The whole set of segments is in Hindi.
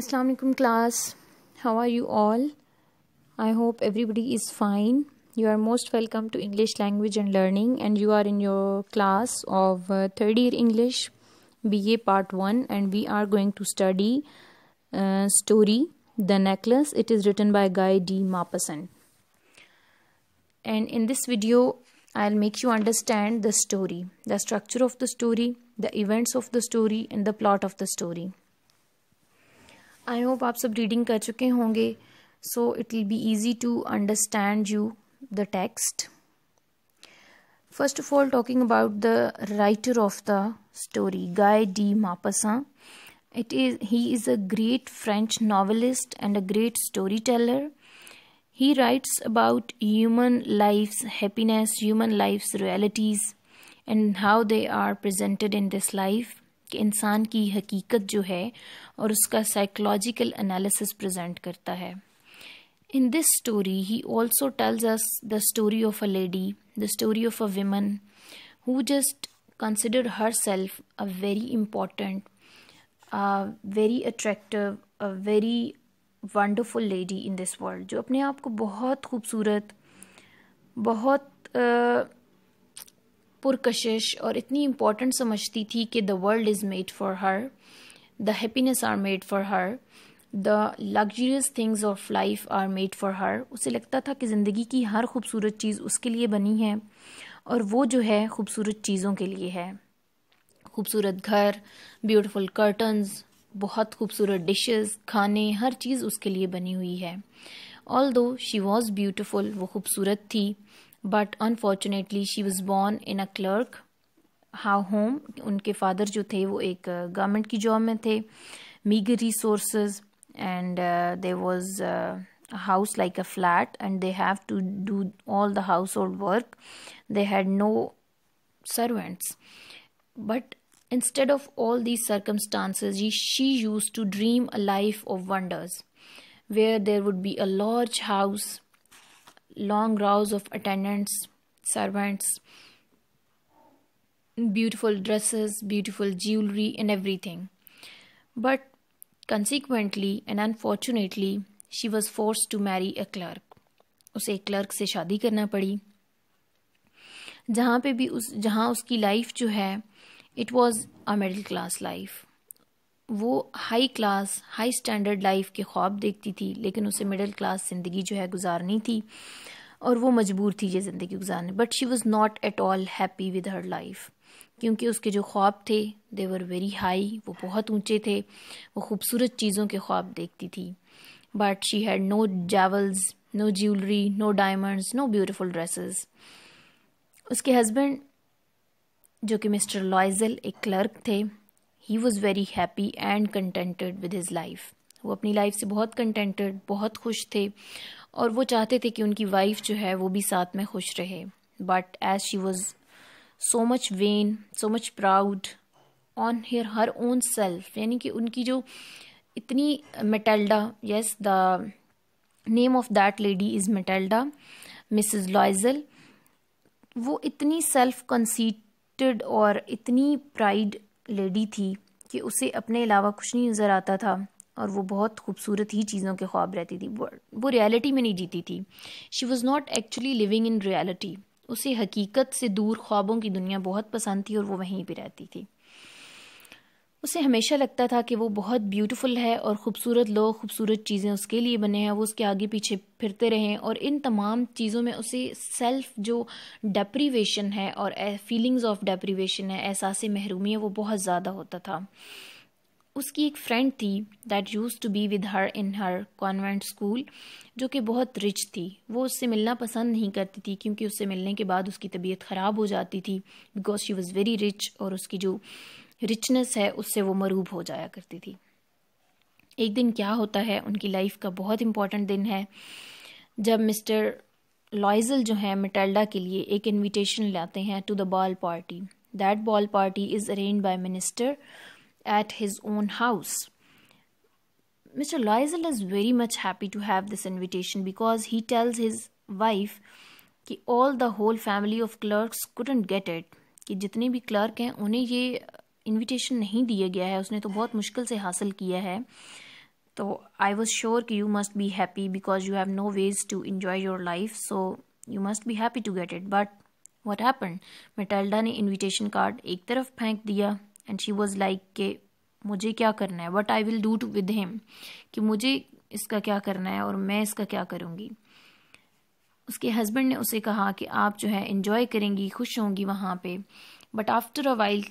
Assalamualaikum class how are you all I hope everybody is fine you are most welcome to English language and learning and you are in your class of uh, third year English BA part 1 and we are going to study uh, story The Necklace it is written by Guy D Maupassant and in this video I'll make you understand the story the structure of the story the events of the story and the plot of the story I hope आप सब रीडिंग कर चुके होंगे so it will be easy to understand you the text first of all talking about the writer of the story Guy de Maupassant it is he is a great French novelist and a great story teller he writes about human life happiness human life's realities and how they are presented in this life कि इंसान की हकीकत जो है और उसका साइकोलॉजिकल एनालिसिस प्रेजेंट करता है in this story he also tells us the story of a lady the story of a woman who just consider her self a very important very attractive a very wonderful lady in this world जो अपने आप को बहुत खूबसूरत बहुत uh, पुरकशिश और इतनी इम्पोर्टेंट समझती थी कि the world is made for her the happiness are made for her the luxurious things of life are made for her उसे लगता था कि ज़िंदगी की हर खूबसूरत चीज़ उसके लिए बनी है और वो जो है खूबसूरत चीज़ों के लिए है खूबसूरत घर ब्यूटीफुल कर्टन्स बहुत खूबसूरत डिशेस खाने हर चीज़ उसके लिए बनी हुई है ऑल दो शी वॉज़ ब्यूटिफुल वो खूबसूरत थी But unfortunately, she was born in a clerk how home उनके फादर जो थे वो एक गवर्नमेंट की जॉब में थे meagre there was they uh, house like a flat and they have to do all the household work they had no servants but instead of all these circumstances she used to dream a life of wonders where there would be a large house long rows of attendants, servants, beautiful dresses, beautiful jewelry, and everything. But consequently and unfortunately, she was forced to marry a clerk. उसे एक क्लर्क से शादी करना पड़ी जहाँ पे भी उस जहाँ उसकी लाइफ जो है it was a middle class life वो high class high standard life के ख्वाब देखती थी लेकिन उसे मिडिल क्लास ज़िंदगी जो है गुजारनी थी और वो मजबूर थी ये ज़िंदगी गुजारने but she was not at all happy with her life क्योंकि उसके जो ख्वाब थे दे वर वेरी हाई वो बहुत ऊंचे थे वो खूबसूरत चीज़ों के ख्वाब देखती थी but she had no jewels no jewellery no diamonds no beautiful dresses उसके हस्बैंड जो कि मिस्टर लॉयजल एक क्लर्क थे he was very happy and contented with his life वो अपनी लाइफ से बहुत कंटेंटेड बहुत खुश थे और वो चाहते थे कि उनकी वाइफ जो है वो भी साथ में खुश रहे but as she was so much vain so much proud on her her own self यानी कि उनकी जो इतनी Matilda yes the name of that lady is Matilda Mrs Loisel वो इतनी सेल्फ कंसीटेड और इतनी प्राइड लेडी थी कि उसे अपने अलावा कुछ नहीं नज़र आता था और वो बहुत खूबसूरत ही चीज़ों के ख्वाब रहती थी वो रियलिटी में नहीं जीती थी she was not actually living in reality उसे हकीकत से दूर ख्वाबों की दुनिया बहुत पसंद थी और वो वहीं पर रहती थी उसे हमेशा लगता था कि वो बहुत ब्यूटीफुल है और ख़ूबसूरत लोग ख़ूबसूरत चीज़ें उसके लिए बने हैं वो उसके आगे पीछे फिरते रहें और इन तमाम चीज़ों में उसे सेल्फ जो डेप्रीवेशन है और फीलिंग्स ऑफ डेप्रीवेशन है एहसास महरूमी है वो बहुत ज़्यादा होता था उसकी एक फ्रेंड थी that use to be with her in her convent school जो कि बहुत रिच थी वो उससे मिलना पसंद नहीं करती थी क्योंकि उससे मिलने के बाद उसकी तबीयत ख़राब हो जाती थी because she was very rich और उसकी जो रिचनेस है उससे वो मरूब हो जाया करती थी एक दिन क्या होता है उनकी लाइफ का बहुत इम्पॉर्टेंट दिन है जब मिस्टर लॉइजल जो है मिटेल्डा के लिए एक इनविटेशन लाते हैं to the ball party that ball party is arrange by minister at his own house mister Loisel is very much happy to have this invitation because he tells his wife कि all the whole family of clerks couldn't get it कि जितने भी क्लर्क हैं उन्हें ये इनविटेशन नहीं दिया गया है उसने तो बहुत मुश्किल से हासिल किया है तो आई वॉज श्योर कि you must be happy because you have no ways to enjoy your life so you must be happy to get it but what happen Matilda ने इन्विटेशन कार्ड एक तरफ फेंक दिया एंड शी वॉज लाइक के मुझे क्या करना है what I will do to with him कि मुझे इसका क्या करना है और मैं इसका क्या करूँगी उसके हस्बैंड ने उसे कहा कि आप जो है इन्जॉय करेंगी खुश होंगी वहाँ पे बट आफ्टर अ वाइल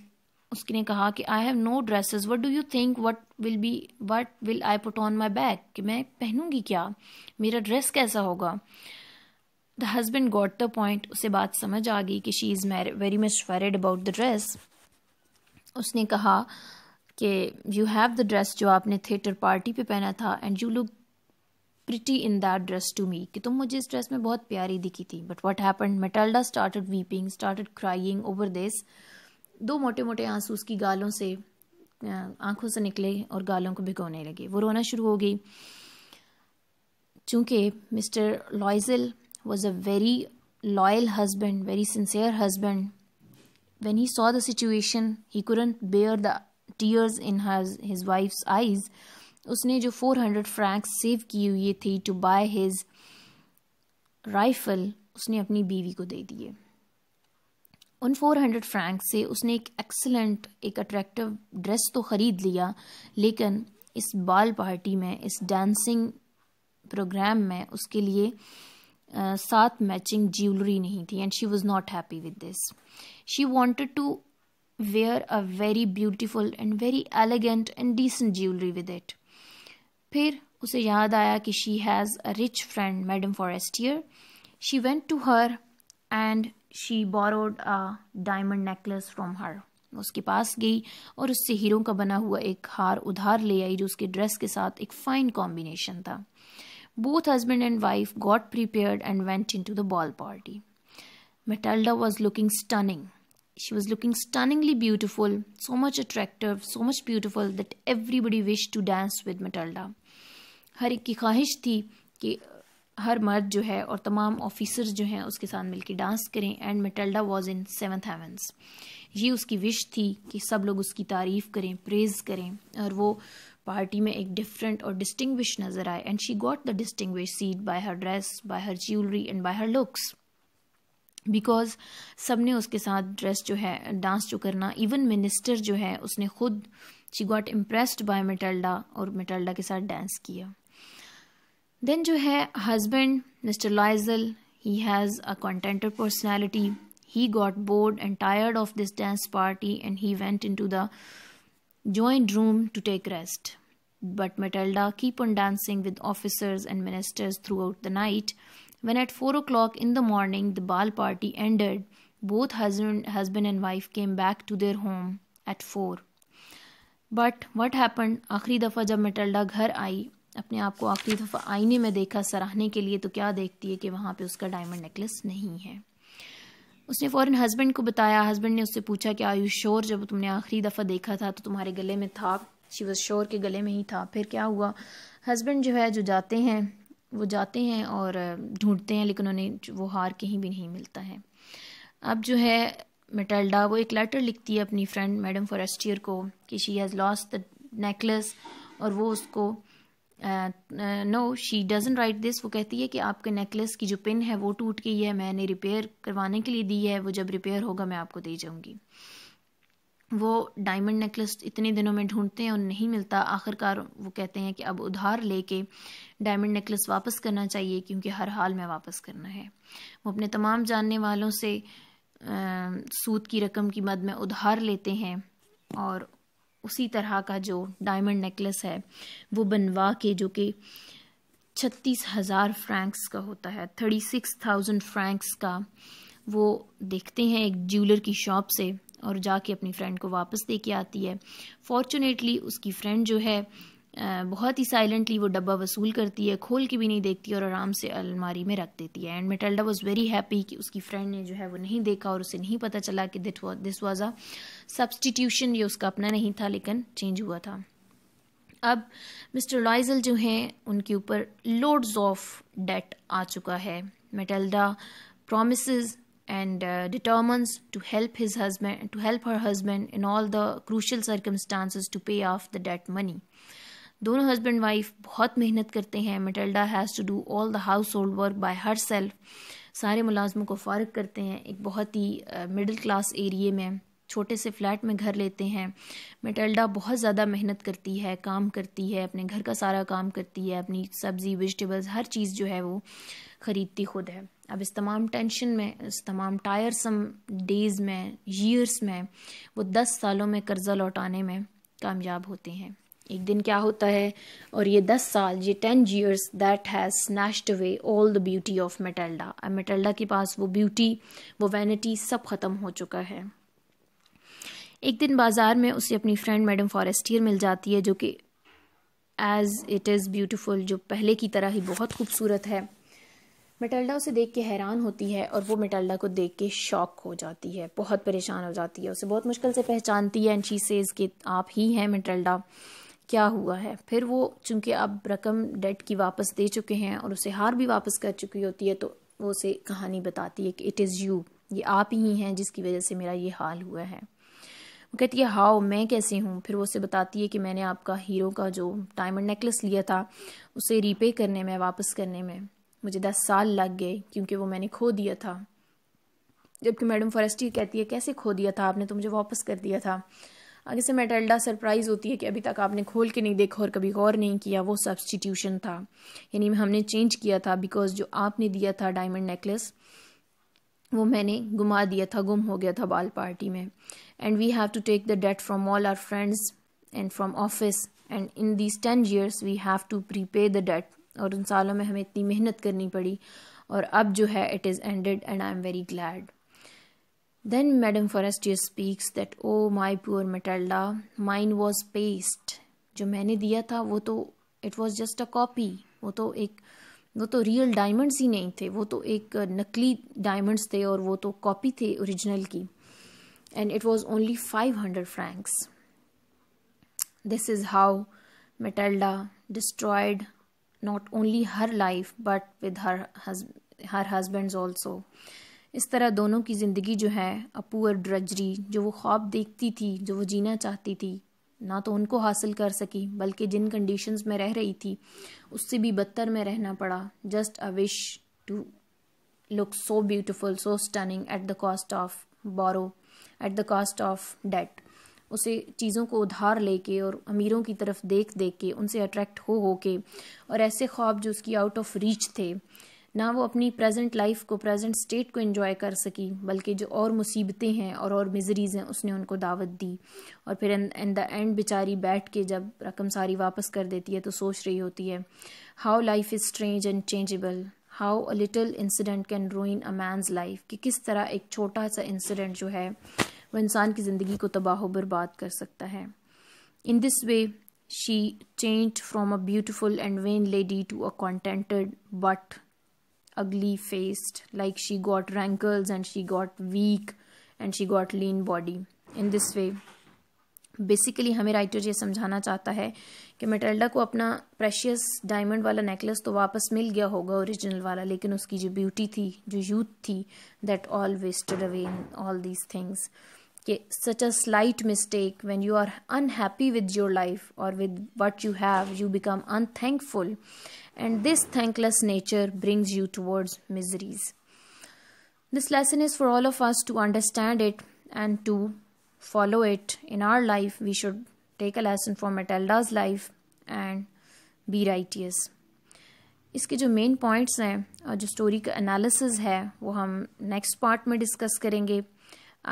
उसने कहा कि I have no dresses what do you think what will be what will I put on my bag कि मैं पहनूंगी क्या मेरा ड्रेस कैसा होगा the husband got the point उसे बात समझ आ गई कि she is mar very much worried about the dress उसने कहा कि यू हैव द ड्रेस जो आपने थिएटर पार्टी पे पहना था and you look pretty in that dress to me कि तुम मुझे इस ड्रेस में बहुत प्यारी दिखी थी but what happen Matilda start weeping start crying over this दो मोटे मोटे आंसू उसकी गालों से आंखों से निकले और गालों को भिगोने लगे वो रोना शुरू हो गई चूँकि Mr Loisel was a very loyal husband very sincere husband when he saw the situation he couldn't bear the tears in his his wife's eyes उसने जो फोर हंड्रेड फ्रैंक्स सेव की हुई थी टू बाय हिज राइफल उसने अपनी बीवी को दे दिए उन फोर हंड्रेड फ्रैंक से उसने एक एक्सलेंट एक अट्रैक्टिव ड्रेस तो ख़रीद लिया लेकिन इस बाल पार्टी में इस डांसिंग प्रोग्राम में उसके लिए आ, साथ मैचिंग ज्वेलरी नहीं थी and she was not happy with this she wanted to wear a very beautiful and very elegant and decent jewellery with it फिर उसे याद आया कि she has a rich friend madam Forestier she went to her and she borrowed a diamond necklace from her उसके पास गई और उससे हीरो का बना हुआ एक हार उधार ले आई जो उसके ड्रेस के साथ एक फाइन कॉम्बिनेशन था both husband and wife got prepared and went into the ball party Matilda was looking stunning she was looking stunningly beautiful so much attractive so much beautiful that everybody wish to dance with Matilda हर एक की ख्वाहिश थी कि हर मर्द जो है और तमाम ऑफिसर्स जो हैं उसके साथ मिलकर डांस करें and Matilda was in seventh heavens ये उसकी विश थी कि सब लोग उसकी तारीफ़ करें प्रेज़ करें और वो पार्टी में एक डिफरेंट और डिस्टिंग नज़र आए and she got the distinct seat by her dress by her jewellery and by her looks because सब ने उसके साथ ड्रेस जो है डांस जो करना इवन मिनिस्टर जो है उसने खुद she got impressed by Matilda और मेटल्डा के साथ डांस किया Then, जो है husband Mr Loisel he has a contented personality he got bored and tired of this dance party and he went into the joint room to take rest. But Matilda keep on dancing with officers and ministers throughout the night. When at four o'clock in the morning the ball party ended, both husband, husband and wife came back to their home at four. But what happened? आखिरी दफ़ा जब मेटल्डा घर आई अपने आप को आखिरी दफ़ा आईने में देखा सराहने के लिए तो क्या देखती है कि वहाँ पे उसका डायमंड नेकलेस नहीं है उसने फ़ौरन हस्बैंड को बताया हस्बैंड ने उससे पूछा कि आयु शोर जब तुमने आखिरी दफ़ा देखा था तो तुम्हारे गले में था शिव शोर के गले में ही था फिर क्या हुआ हस्बैंड जो है जो जाते हैं वो जाते हैं और ढूंढते हैं लेकिन उन्हें वो हार कहीं भी नहीं मिलता है अब जो है मेटल्डा वो एक लेटर लिखती है अपनी फ्रेंड मैडम फॉरेस्टियर को कि she has lost the necklace और वो उसको no she doesn't write this वो कहती है कि आपके नेकलेस की जो पिन है वो टूट गई है मैंने रिपेयर करवाने के लिए दी है वो जब रिपेयर होगा मैं आपको दे जाऊँगी वो डायमंड नेकलेस इतने दिनों में ढूंढते हैं और नहीं मिलता आखिरकार वो कहते हैं कि अब उधार लेके डायमंड नेकलेस वापस करना चाहिए क्योंकि हर हाल में वापस करना है वो अपने तमाम जानने वालों से आ, सूद की रकम की मद में उधार लेते हैं और उसी तरह का जो डायमंड नेकलेस है वो बनवा के जो कि छत्तीस हज़ार फ्रैंक्स का होता है थर्टी सिक्स थाउजेंड फ्रैंक्स का वो देखते हैं एक ज्वेलर की शॉप से और जाके अपनी फ्रेंड को वापस दे के आती है फॉर्चुनेटली उसकी फ्रेंड जो है बहुत ही साइलेंटली वो डब्बा वसूल करती है खोल के भी नहीं देखती और आराम से अलमारी में रख देती है and Matilda was very happy कि उसकी फ्रेंड ने जो है वो नहीं देखा और उसे नहीं पता चला कि it was this was a substitution ये उसका अपना नहीं था लेकिन चेंज हुआ था अब मिस्टर लॉइजल जो हैं उनके ऊपर लोड्स ऑफ डेट आ चुका है Matilda promise and uh, determines to help his husband to help her husband in all the crucial circumstances to pay off the debt money दोनों हस्बैंड वाइफ बहुत मेहनत करते हैं Matilda has to do all the household work by her self सारे मुलाजमों को फारग करते हैं एक बहुत ही मिडिल क्लास एरिए में छोटे से फ्लैट में घर लेते हैं मेटेल्डा बहुत ज़्यादा मेहनत करती है काम करती है अपने घर का सारा काम करती है अपनी सब्ज़ी वेजिटेबल्स हर चीज़ जो है वो ख़रीदती खुद है अब इस तमाम टेंशन में इस तमाम टायरसम डेज़ में ईयर्स में वो दस सालों में कर्ज़ा लौटाने में कामयाब होते हैं एक दिन क्या होता है और ये दस साल ये ten years that has snatched away all the beauty of Matilda अब मेटल्डा के पास वो ब्यूटी वो वैनिटी सब ख़त्म हो चुका है एक दिन बाज़ार में उसे अपनी फ्रेंड मैडम फॉरेस्टियर मिल जाती है जो कि एज़ इट इज़ ब्यूटीफुल जो पहले की तरह ही बहुत खूबसूरत है मेटल्डा उसे देख के हैरान होती है और वो मेटल्डा को देख के शॉक हो जाती है बहुत परेशान हो जाती है उसे बहुत मुश्किल से पहचानती है एंड शी सेज़ कि आप ही हैं मेटल्डा क्या हुआ है फिर वो चूंकि आप रकम डेट की वापस दे चुके हैं और उसे हार भी वापस कर चुकी होती है तो वो उसे कहानी बताती है कि इट इज़ यू ये आप ही हैं जिसकी वजह से मेरा ये हाल हुआ है वो कहती है हाओ मैं कैसे हूँ फिर वो उसे बताती है कि मैंने आपका हीरो का जो डायमंड नेकलेस लिया था उसे रीपे करने में वापस करने में मुझे दस साल लग गए क्योंकि वो मैंने खो दिया था जबकि मैडम फॉरेस्टी कहती है कैसे खो दिया था आपने तो मुझे वापस कर दिया था आगे से मेटेल्डा सरप्राइज होती है कि अभी तक आपने खोल के नहीं देखा और कभी गौर नहीं किया वो सब्सटीट्यूशन था यानी हमने चेंज किया था बिकॉज जो आपने दिया था डायमंड नेकलेस वो मैंने गुमा दिया था गुम हो गया था बाल पार्टी में and we have to take the debt from all our friends and from office and in these ten years we have to prepay the debt और उन सालों में हमें इतनी मेहनत करनी पड़ी और अब जो है it is ended and I am very glad Then Madame Forestier speaks that, Oh, my poor Matilda, mine was paste. जो मैंने दिया था वो तो it was just a copy. वो तो एक वो तो real diamonds ही नहीं थे वो तो एक नकली diamonds थे और वो तो copy थे original की and it was only 500 francs. This is how Matilda destroyed not only her life but with her, her husband's also. इस तरह दोनों की ज़िंदगी जो है अपूर ड्रजरी जो वो ख्वाब देखती थी जो वो जीना चाहती थी ना तो उनको हासिल कर सकी बल्कि जिन कंडीशंस में रह रही थी उससे भी बदतर में रहना पड़ा just a wish to look so beautiful so stunning at the cost of borrow at the cost of debt उसे चीज़ों को उधार लेके और अमीरों की तरफ देख देख के उनसे अट्रैक्ट हो हो के और ऐसे ख्वाब जो उसकी आउट ऑफ रीच थे ना वो अपनी प्रेजेंट लाइफ को प्रेजेंट स्टेट को इन्जॉय कर सकी बल्कि जो और मुसीबतें हैं और और मिजरीज हैं उसने उनको दावत दी और फिर इन द एंड बेचारी बैठ के जब रकम सारी वापस कर देती है तो सोच रही होती है how life is strange and changeable how a little incident can ruin a man's life कि किस तरह एक छोटा सा इंसिडेंट जो है वो इंसान की ज़िंदगी को तबाह बर्बाद कर सकता है in this way she change from a beautiful and vain lady to a contented but ugly faced, like she got wrinkles and she got weak and she got lean body. In this way, basically हमें राइटर ये समझाना चाहता है कि मेटेल्डा को अपना प्रेशियस डायमंड वाला नेकलेस तो वापस मिल गया होगा ओरिजिनल वाला लेकिन उसकी जो ब्यूटी थी जो यूथ थी that all wasted away in all these things कि such a slight mistake when you are unhappy with your life और with what you have you become unthankful and this thankless nature brings you towards miseries. This lesson is for all of us to understand it and to follow it in our life. We should take a lesson from Matilda's life and be righteous. इसके जो मेन पॉइंट्स हैं और जो स्टोरी का एनालिसिस है वो हम नेक्स्ट पार्ट में डिस्कस करेंगे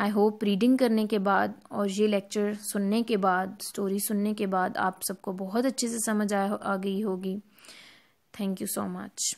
आई होप रीडिंग करने के बाद और ये लेक्चर सुनने के बाद स्टोरी सुनने के बाद आप सबको बहुत अच्छे से समझ आ, गई होगी Thank you so much.